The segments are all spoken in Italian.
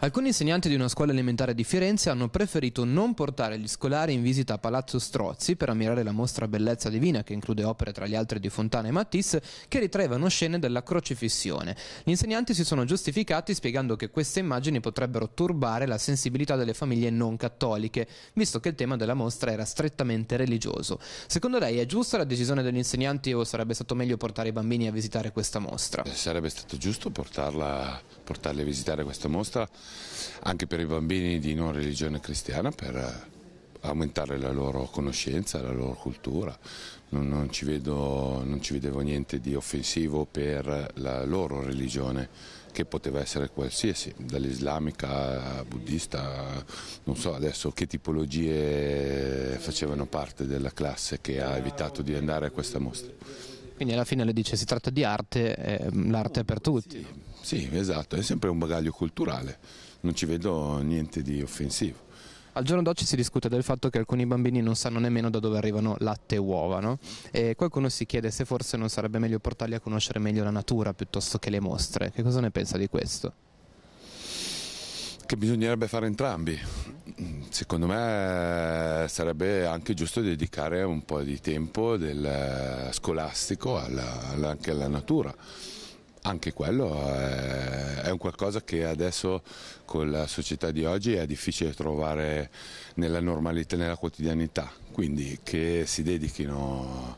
Alcuni insegnanti di una scuola elementare di Firenze hanno preferito non portare gli scolari in visita a Palazzo Strozzi per ammirare la mostra Bellezza Divina, che include opere tra le altre di Fontana e Matisse, che ritraevano scene della crocifissione. Gli insegnanti si sono giustificati spiegando che queste immagini potrebbero turbare la sensibilità delle famiglie non cattoliche, visto che il tema della mostra era strettamente religioso. Secondo lei è giusta la decisione degli insegnanti o sarebbe stato meglio portare i bambini a visitare questa mostra? Sarebbe stato giusto portarla, portarli a visitare questa mostra anche per i bambini di non religione cristiana per eh, aumentare la loro conoscenza, la loro cultura. Non, non, ci, vedo, non ci vedevo niente di offensivo per la loro religione, che poteva essere qualsiasi, dall'islamica, buddista, non so adesso che tipologie facevano parte della classe che ha evitato di andare a questa mostra. Quindi alla fine le dice si tratta di arte, eh, l'arte è per tutti. Sì. Sì, esatto, è sempre un bagaglio culturale, non ci vedo niente di offensivo. Al giorno d'oggi si discute del fatto che alcuni bambini non sanno nemmeno da dove arrivano latte e uova, no? E qualcuno si chiede se forse non sarebbe meglio portarli a conoscere meglio la natura piuttosto che le mostre. Che cosa ne pensa di questo? Che bisognerebbe fare entrambi. Secondo me sarebbe anche giusto dedicare un po' di tempo eh, scolastico alla, anche alla natura anche quello eh, è un qualcosa che adesso con la società di oggi è difficile trovare nella normalità, nella quotidianità, quindi che si dedichino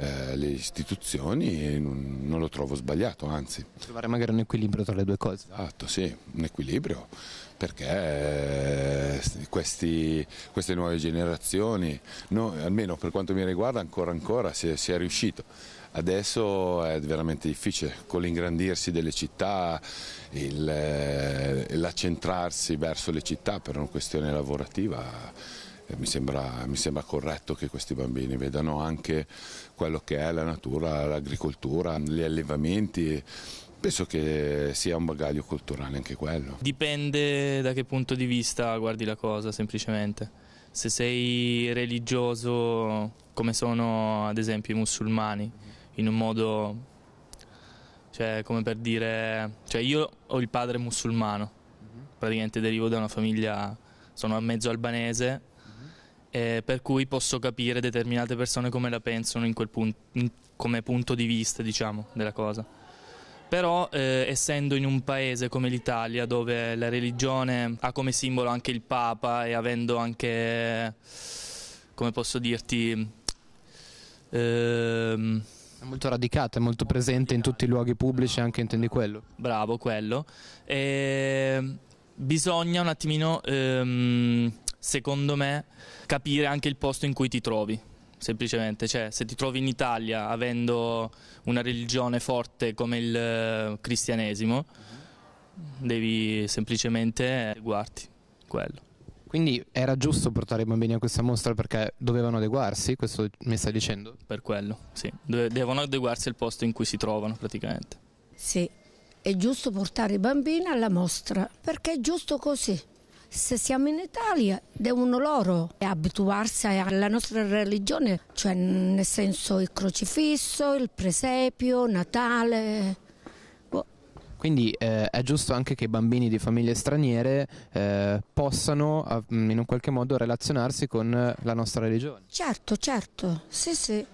eh, le istituzioni e non, non, lo trovo sbagliato, anzi. Trovare magari un equilibrio tra le due cose. Esatto, sì, un equilibrio, perché eh, questi, queste nuove generazioni, no, almeno per quanto mi riguarda, ancora ancora si è, si è riuscito. Adesso è veramente difficile, con l'ingrandirsi delle città, il, eh, l'accentrarsi verso le città per una questione lavorativa eh, mi sembra, mi sembra, corretto che questi bambini vedano anche quello che è la natura, l'agricoltura, gli allevamenti. Penso che sia un bagaglio culturale anche quello. Dipende da che punto di vista guardi la cosa, semplicemente. Se sei religioso, come sono ad esempio i musulmani, in un modo, cioè come per dire, cioè io ho il padre musulmano, mhm. praticamente derivo da una famiglia, sono mezzo albanese, eh, per cui posso capire determinate persone come la pensano in quel punto, in, come punto di vista diciamo, della cosa. Però eh, essendo in un paese come l'Italia dove la religione ha come simbolo anche il Papa e avendo anche, come posso dirti, ehm, è molto radicata, è molto presente in tutti i luoghi pubblici, anche intendi quello. Bravo, quello. E ehm, bisogna un attimino ehm, secondo me, capire anche il posto in cui ti trovi. Semplicemente, cioè, se ti trovi in Italia avendo una religione forte come il eh, cristianesimo, devi semplicemente adeguarti quello. Quindi era giusto portare i bambini a questa mostra perché dovevano adeguarsi, questo mi stai dicendo? Per quello, sì. devono adeguarsi al posto in cui si trovano praticamente. Sì, è giusto portare i bambini alla mostra perché è giusto così. Se siamo in Italia devono loro abituarsi alla nostra religione, cioè nel senso il crocifisso, il presepio, Natale. Boh. Quindi eh, è giusto anche che i bambini di famiglie straniere eh, possano in un qualche modo relazionarsi con la nostra religione. Certo, certo, sì, sì,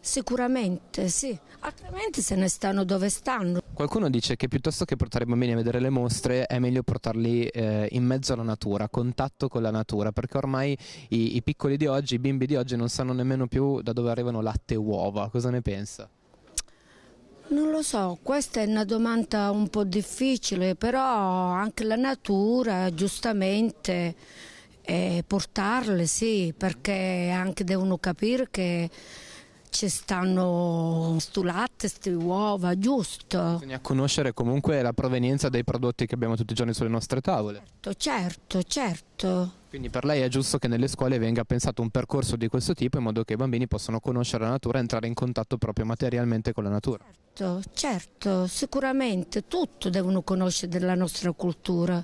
sicuramente sì, altrimenti se ne stanno dove stanno. Qualcuno dice che piuttosto che portare i bambini a vedere le mostre è meglio portarli eh, in mezzo alla natura, a contatto con la natura, perché ormai i, i piccoli di oggi, i bimbi di oggi non sanno nemmeno più da dove arrivano latte e uova. Cosa ne pensa? Non lo so, questa è una domanda un po' difficile, però anche la natura giustamente eh, portarle sì, perché anche devono capire che ci stanno stu latte, sti uova, giusto. Bisogna conoscere comunque la provenienza dei prodotti che abbiamo tutti i giorni sulle nostre tavole. Certo, certo, certo. Quindi per lei è giusto che nelle scuole venga pensato un percorso di questo tipo in modo che i bambini possano conoscere la natura e entrare in contatto proprio materialmente con la natura. Certo, certo, sicuramente tutto devono conoscere della nostra cultura.